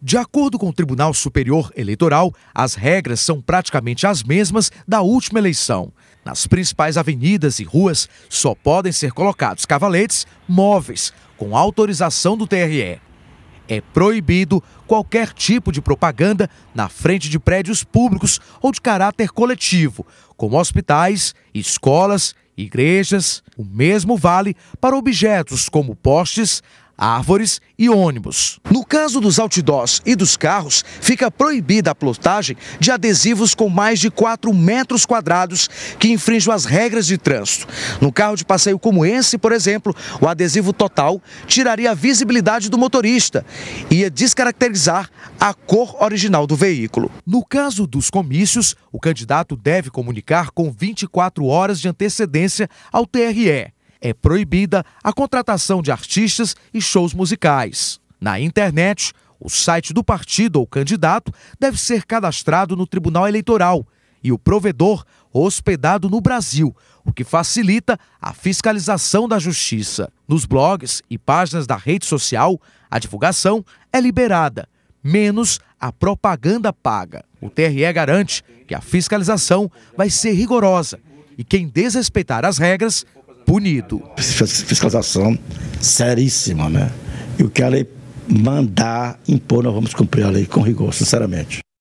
De acordo com o Tribunal Superior Eleitoral, as regras são praticamente as mesmas da última eleição. Nas principais avenidas e ruas, só podem ser colocados cavaletes móveis, com autorização do TRE. É proibido qualquer tipo de propaganda na frente de prédios públicos ou de caráter coletivo, como hospitais, escolas, igrejas. O mesmo vale para objetos como postes, árvores e ônibus. No caso dos outdoors e dos carros, fica proibida a plotagem de adesivos com mais de 4 metros quadrados que infringam as regras de trânsito. No carro de passeio como esse, por exemplo, o adesivo total tiraria a visibilidade do motorista e ia descaracterizar a cor original do veículo. No caso dos comícios, o candidato deve comunicar com 24 horas de antecedência ao TRE é proibida a contratação de artistas e shows musicais. Na internet, o site do partido ou candidato deve ser cadastrado no Tribunal Eleitoral e o provedor hospedado no Brasil, o que facilita a fiscalização da justiça. Nos blogs e páginas da rede social, a divulgação é liberada, menos a propaganda paga. O TRE garante que a fiscalização vai ser rigorosa e quem desrespeitar as regras punido. Fiscalização seríssima, né? E o que a lei mandar, impor, nós vamos cumprir a lei com rigor, sinceramente.